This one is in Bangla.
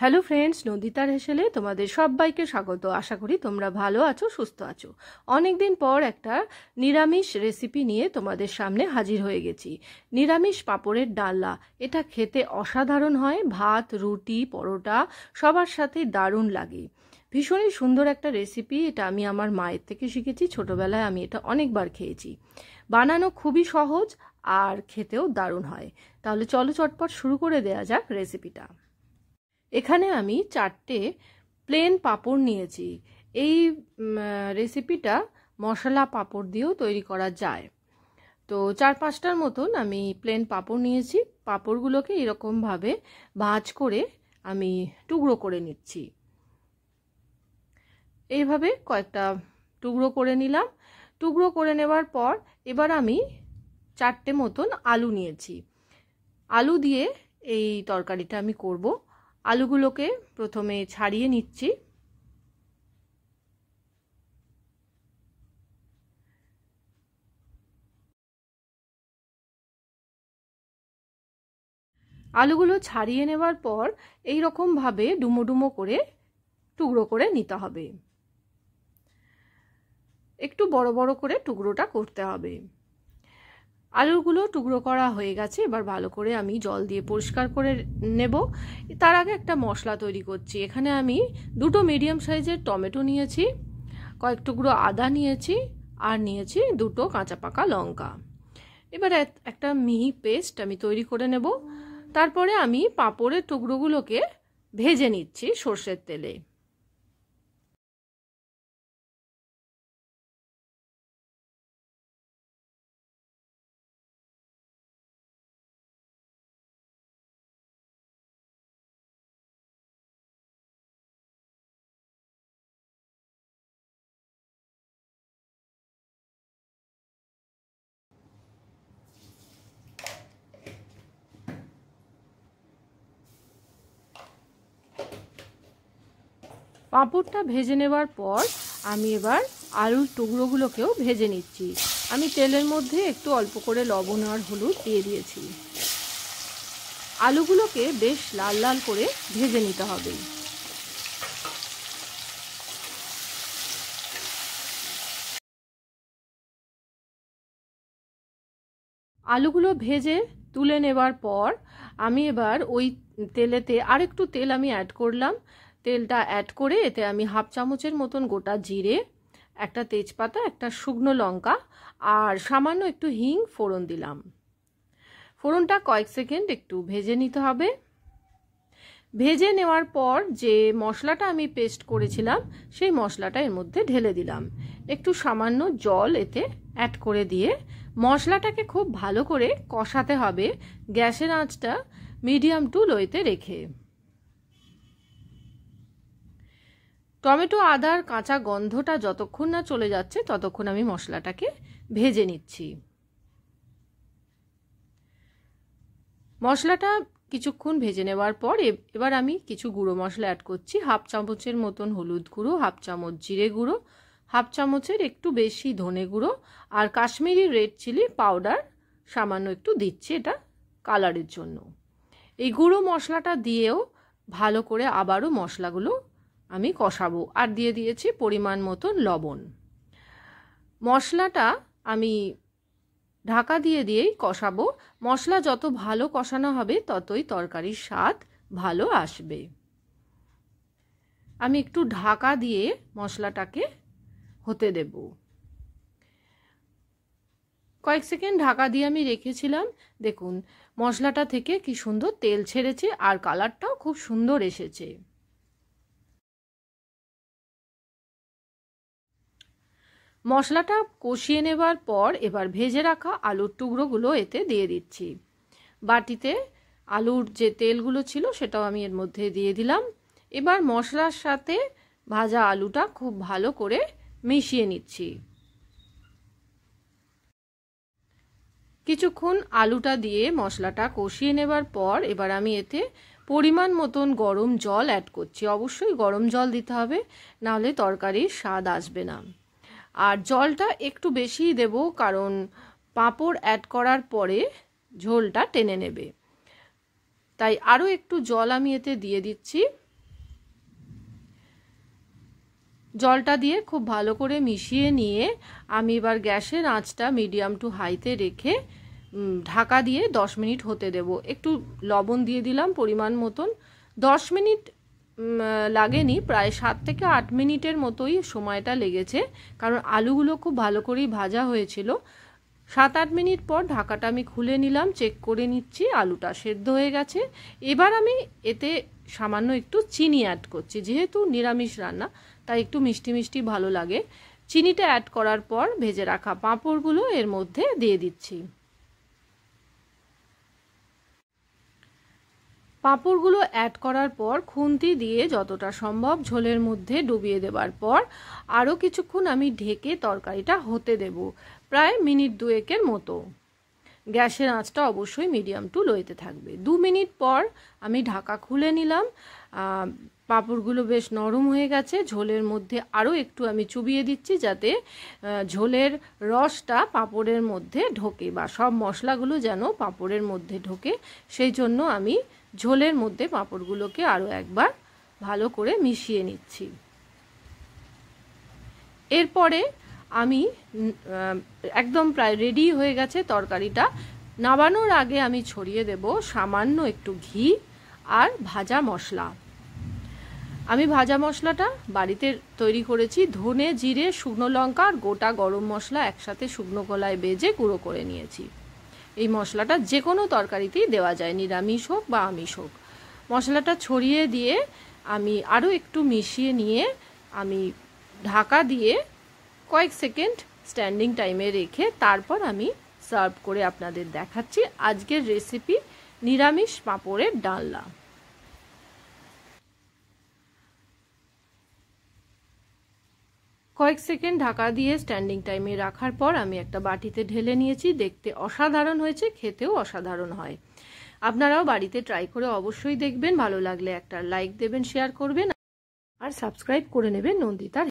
হ্যালো ফ্রেন্ডস নন্দিতার হেসেলে তোমাদের সবাইকে স্বাগত আশা করি তোমরা ভালো আছো সুস্থ আছো অনেক দিন পর একটা নিরামিষ রেসিপি নিয়ে তোমাদের সামনে হাজির হয়ে গেছি নিরামিষ পাঁপড়ের ডাল্লা এটা খেতে অসাধারণ হয় ভাত রুটি পরোটা সবার সাথে দারুণ লাগে ভীষণই সুন্দর একটা রেসিপি এটা আমি আমার মায়ের থেকে শিখেছি ছোটোবেলায় আমি এটা অনেকবার খেয়েছি বানানো খুবই সহজ আর খেতেও দারুণ হয় তাহলে চলো চটপট শুরু করে দেয়া যাক রেসিপিটা এখানে আমি চারটে প্লেন পাপড় নিয়েছি এই রেসিপিটা মশলা পাপড় দিয়েও তৈরি করা যায় তো চার পাঁচটার মতন আমি প্লেন পাপড় নিয়েছি পাপড়গুলোকে এরকমভাবে ভাজ করে আমি টুকরো করে নিচ্ছি এইভাবে কয়েকটা টুকরো করে নিলাম টুকরো করে নেবার পর এবার আমি চারটে মতন আলু নিয়েছি আলু দিয়ে এই তরকারিটা আমি করবো আলুগুলোকে প্রথমে ছাড়িয়ে নিচ্ছি আলুগুলো ছাড়িয়ে নেওয়ার পর এই রকমভাবে ডুমো ডুমো করে টুকরো করে নিতে হবে একটু বড় বড় করে টুকরোটা করতে হবে আলুগুলো টুকরো করা হয়ে গেছে এবার ভালো করে আমি জল দিয়ে পরিষ্কার করে নেব তার আগে একটা মশলা তৈরি করছি এখানে আমি দুটো মিডিয়াম সাইজের টমেটো নিয়েছি কয়েক টুকরো আদা নিয়েছি আর নিয়েছি দুটো কাঁচা পাকা লঙ্কা এবার একটা মিহি পেস্ট আমি তৈরি করে নেব তারপরে আমি পাঁপড়ের টুকরোগুলোকে ভেজে নিচ্ছি সর্ষের তেলে পাঁপড়টা ভেজে নেবার পর আমি এবার আলুর টুকরোগুলোকেও ভেজে নিচ্ছি আমি তেলের মধ্যে একটু অল্প করে লবণ আর হলুদ দিয়ে দিয়েছি আলুগুলোকে বেশ লাল লাল করে ভেজে নিতে হবে আলুগুলো ভেজে তুলে নেবার পর আমি এবার ওই তেলেতে আরেকটু তেল আমি অ্যাড করলাম তেলটা অ্যাড করে এতে আমি হাফ চামচের মতন গোটা জিরে একটা তেজপাতা একটা শুকনো লঙ্কা আর সামান্য একটু হিং ফোড়ন দিলাম ফোড়নটা কয়েক সেকেন্ড একটু ভেজে নিতে হবে ভেজে নেওয়ার পর যে মশলাটা আমি পেস্ট করেছিলাম সেই মশলাটা এর মধ্যে ঢেলে দিলাম একটু সামান্য জল এতে অ্যাড করে দিয়ে মশলাটাকে খুব ভালো করে কষাতে হবে গ্যাসের আঁচটা মিডিয়াম টু লোয়েতে রেখে টমেটো আদার কাঁচা গন্ধটা যতক্ষণ না চলে যাচ্ছে ততক্ষণ আমি মশলাটাকে ভেজে নিচ্ছি মশলাটা কিছুক্ষণ ভেজে নেওয়ার পর এবার আমি কিছু গুঁড়ো মশলা অ্যাড করছি হাফ চামচের মতন হলুদ গুঁড়ো হাফ চামচ জিরে গুঁড়ো হাফ চামচের একটু বেশি ধনে গুঁড়ো আর কাশ্মীরি রেড চিলি পাউডার সামান্য একটু দিচ্ছি এটা কালারের জন্য এই গুঁড়ো মশলাটা দিয়েও ভালো করে আবারও মশলাগুলো আমি কষাবো আর দিয়ে দিয়েছি পরিমাণ মতো লবণ মশলাটা আমি ঢাকা দিয়ে দিয়েই কষাবো মশলা যত ভালো কষানো হবে ততই তরকারির স্বাদ ভালো আসবে আমি একটু ঢাকা দিয়ে মশলাটাকে হতে দেব কয়েক সেকেন্ড ঢাকা দিয়ে আমি রেখেছিলাম দেখুন মশলাটা থেকে কি সুন্দর তেল ছেড়েছে আর কালারটাও খুব সুন্দর এসেছে মশলাটা কষিয়ে নেবার পর এবার ভেজে রাখা আলুর টুকরোগুলো এতে দিয়ে দিচ্ছি বাটিতে আলুর যে তেলগুলো ছিল সেটাও আমি এর মধ্যে দিয়ে দিলাম এবার মশলার সাথে ভাজা আলুটা খুব ভালো করে মিশিয়ে নিচ্ছি কিছুক্ষণ আলুটা দিয়ে মশলাটা কষিয়ে নেবার পর এবার আমি এতে পরিমাণ মতন গরম জল অ্যাড করছি অবশ্যই গরম জল দিতে হবে নাহলে তরকারির স্বাদ আসবে না আর জলটা একটু বেশিই দেব কারণ পাঁপড় অ্যাড করার পরে ঝোলটা টেনে নেবে তাই আরও একটু জল আমি এতে দিয়ে দিচ্ছি জলটা দিয়ে খুব ভালো করে মিশিয়ে নিয়ে আমি এবার গ্যাসের আঁচটা মিডিয়াম টু হাইতে রেখে ঢাকা দিয়ে দশ মিনিট হতে দেব একটু লবণ দিয়ে দিলাম পরিমাণ মতন দশ মিনিট লাগেনি প্রায় সাত থেকে আট মিনিটের মতোই সময়টা লেগেছে কারণ আলুগুলো খুব ভালো করেই ভাজা হয়েছিল সাত আট মিনিট পর ঢাকাটা আমি খুলে নিলাম চেক করে নিচ্ছি আলুটা সেদ্ধ হয়ে গেছে এবার আমি এতে সামান্য একটু চিনি অ্যাড করছি যেহেতু নিরামিষ রান্না তাই একটু মিষ্টি মিষ্টি ভালো লাগে চিনিটা অ্যাড করার পর ভেজে রাখা পাঁপড়গুলো এর মধ্যে দিয়ে দিচ্ছি পাঁপড়গুলো অ্যাড করার পর খুন্তি দিয়ে যতটা সম্ভব ঝোলের মধ্যে ডুবিয়ে দেবার পর আরও কিছুক্ষণ আমি ঢেকে তরকারিটা হতে দেব প্রায় মিনিট দুয়েকের মতো গ্যাসের আঁচটা অবশ্যই মিডিয়াম টু লইতে থাকবে দু মিনিট পর আমি ঢাকা খুলে নিলাম পাঁপড়গুলো বেশ নরম হয়ে গেছে ঝোলের মধ্যে আরও একটু আমি চুবিয়ে দিচ্ছি যাতে ঝোলের রসটা পাঁপড়ের মধ্যে ঢোকে বা সব মশলাগুলো যেন পাঁপড়ের মধ্যে ঢোকে সেই জন্য আমি ঝোলের মধ্যে পাঁপড়গুলোকে আরও একবার ভালো করে মিশিয়ে নিচ্ছি এরপরে আমি একদম প্রায় রেডি হয়ে গেছে তরকারিটা নাবানোর আগে আমি ছড়িয়ে দেব সামান্য একটু ঘি আর ভাজা মশলা আমি ভাজা মশলাটা বাড়িতে তৈরি করেছি ধনে জিরে শুকনো লঙ্কা আর গোটা গরম মশলা একসাথে শুকনো কলায় বেজে গুঁড়ো করে নিয়েছি এই মশলাটা যে কোনো তরকারিতেই দেওয়া যায় নিরামিষ হোক বা আমিষ হোক মশলাটা ছড়িয়ে দিয়ে আমি আরও একটু মিশিয়ে নিয়ে আমি ঢাকা দিয়ে কয়েক সেকেন্ড স্ট্যান্ডিং টাইমে রেখে তারপর আমি সার্ভ করে আপনাদের দেখাচ্ছি আজকের রেসিপি নিরামিষ পাঁপড়ের ডালনা কয়েক সেকেন্ড ঢাকা দিয়ে স্ট্যান্ডিং টাইমে রাখার পর আমি একটা বাটিতে ঢেলে নিয়েছি দেখতে অসাধারণ হয়েছে খেতেও অসাধারণ হয় আপনারাও বাড়িতে ট্রাই করে অবশ্যই দেখবেন ভালো লাগলে একটা লাইক দেবেন শেয়ার করবেন আর সাবস্ক্রাইব করে নেবেন নন্দিতার